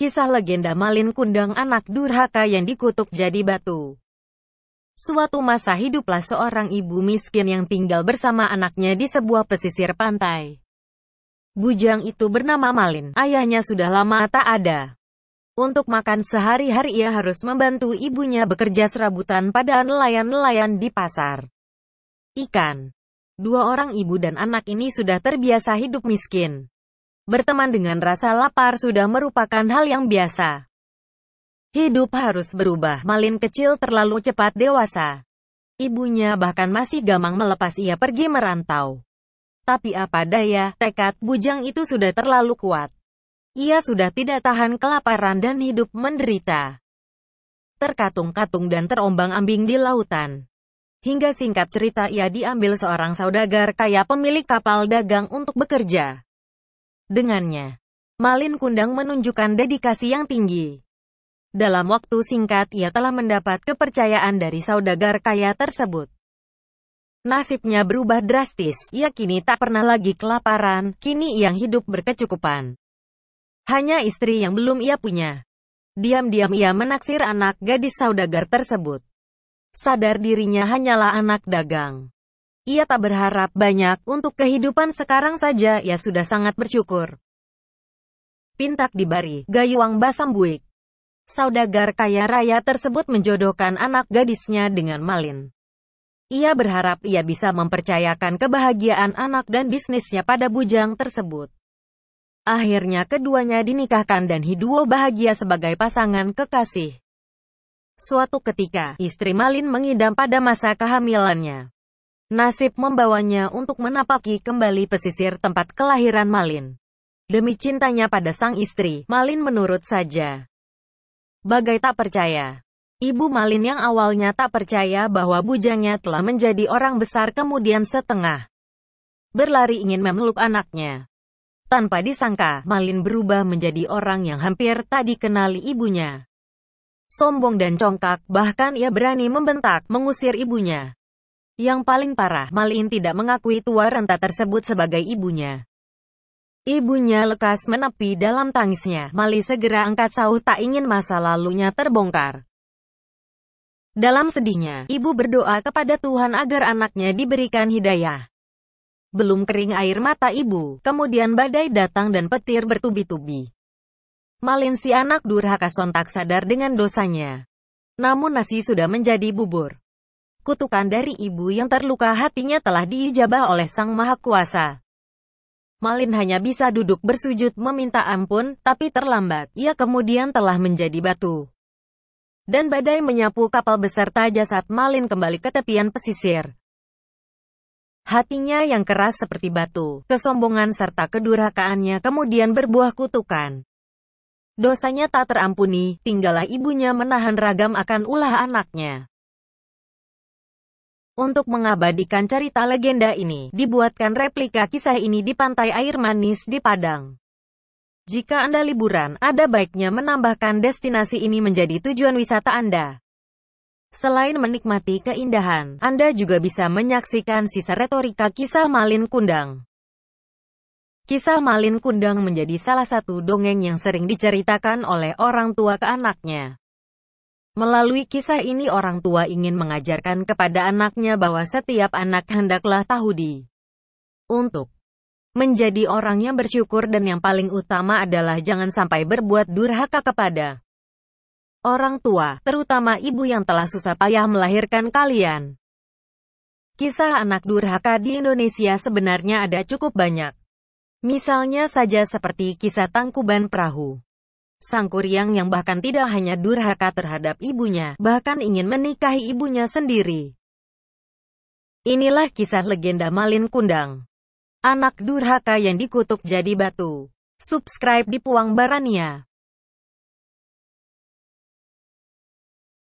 kisah legenda Malin Kundang anak durhaka yang dikutuk jadi batu. Suatu masa hiduplah seorang ibu miskin yang tinggal bersama anaknya di sebuah pesisir pantai. Bujang itu bernama Malin, ayahnya sudah lama tak ada. Untuk makan sehari-hari ia harus membantu ibunya bekerja serabutan pada nelayan-nelayan di pasar. Ikan. Dua orang ibu dan anak ini sudah terbiasa hidup miskin berteman dengan rasa lapar sudah merupakan hal yang biasa. Hidup harus berubah, Malin kecil terlalu cepat dewasa. Ibunya bahkan masih gamang melepas ia pergi merantau. Tapi apa daya, tekad bujang itu sudah terlalu kuat. Ia sudah tidak tahan kelaparan dan hidup menderita. Terkatung-katung dan terombang-ambing di lautan. Hingga singkat cerita ia diambil seorang saudagar kaya pemilik kapal dagang untuk bekerja. Dengannya, Malin Kundang menunjukkan dedikasi yang tinggi. Dalam waktu singkat ia telah mendapat kepercayaan dari saudagar kaya tersebut. Nasibnya berubah drastis, ia kini tak pernah lagi kelaparan, kini ia hidup berkecukupan. Hanya istri yang belum ia punya. Diam-diam ia menaksir anak gadis saudagar tersebut. Sadar dirinya hanyalah anak dagang. Ia tak berharap banyak untuk kehidupan sekarang saja ia sudah sangat bersyukur. Pintak di Bari, Gayuang Basambuik. Saudagar kaya raya tersebut menjodohkan anak gadisnya dengan Malin. Ia berharap ia bisa mempercayakan kebahagiaan anak dan bisnisnya pada bujang tersebut. Akhirnya keduanya dinikahkan dan Hiduo bahagia sebagai pasangan kekasih. Suatu ketika, istri Malin mengidam pada masa kehamilannya. Nasib membawanya untuk menapaki kembali pesisir tempat kelahiran Malin. Demi cintanya pada sang istri, Malin menurut saja. Bagai tak percaya. Ibu Malin yang awalnya tak percaya bahwa bujangnya telah menjadi orang besar kemudian setengah. Berlari ingin memeluk anaknya. Tanpa disangka, Malin berubah menjadi orang yang hampir tak dikenali ibunya. Sombong dan congkak, bahkan ia berani membentak, mengusir ibunya. Yang paling parah, Malin tidak mengakui tua renta tersebut sebagai ibunya. Ibunya lekas menepi dalam tangisnya. Mali segera angkat sauh tak ingin masa lalunya terbongkar. Dalam sedihnya, ibu berdoa kepada Tuhan agar anaknya diberikan hidayah. Belum kering air mata ibu, kemudian badai datang dan petir bertubi-tubi. Malin si anak durhaka sontak sadar dengan dosanya. Namun nasi sudah menjadi bubur. Kutukan dari ibu yang terluka hatinya telah diijabah oleh Sang Maha Kuasa. Malin hanya bisa duduk bersujud meminta ampun, tapi terlambat. Ia kemudian telah menjadi batu. Dan badai menyapu kapal beserta jasad Malin kembali ke tepian pesisir. Hatinya yang keras seperti batu, kesombongan serta kedurhakaannya kemudian berbuah kutukan. Dosanya tak terampuni, tinggallah ibunya menahan ragam akan ulah anaknya. Untuk mengabadikan cerita legenda ini, dibuatkan replika kisah ini di pantai air manis di Padang. Jika Anda liburan, ada baiknya menambahkan destinasi ini menjadi tujuan wisata Anda. Selain menikmati keindahan, Anda juga bisa menyaksikan sisa retorika kisah Malin Kundang. Kisah Malin Kundang menjadi salah satu dongeng yang sering diceritakan oleh orang tua ke anaknya. Melalui kisah ini orang tua ingin mengajarkan kepada anaknya bahwa setiap anak hendaklah tahu di untuk menjadi orang yang bersyukur dan yang paling utama adalah jangan sampai berbuat durhaka kepada orang tua, terutama ibu yang telah susah payah melahirkan kalian. Kisah anak durhaka di Indonesia sebenarnya ada cukup banyak. Misalnya saja seperti kisah tangkuban perahu. Sang Kuryang yang bahkan tidak hanya durhaka terhadap ibunya, bahkan ingin menikahi ibunya sendiri. Inilah kisah legenda Malin Kundang. Anak durhaka yang dikutuk jadi batu. Subscribe di Puang Barania.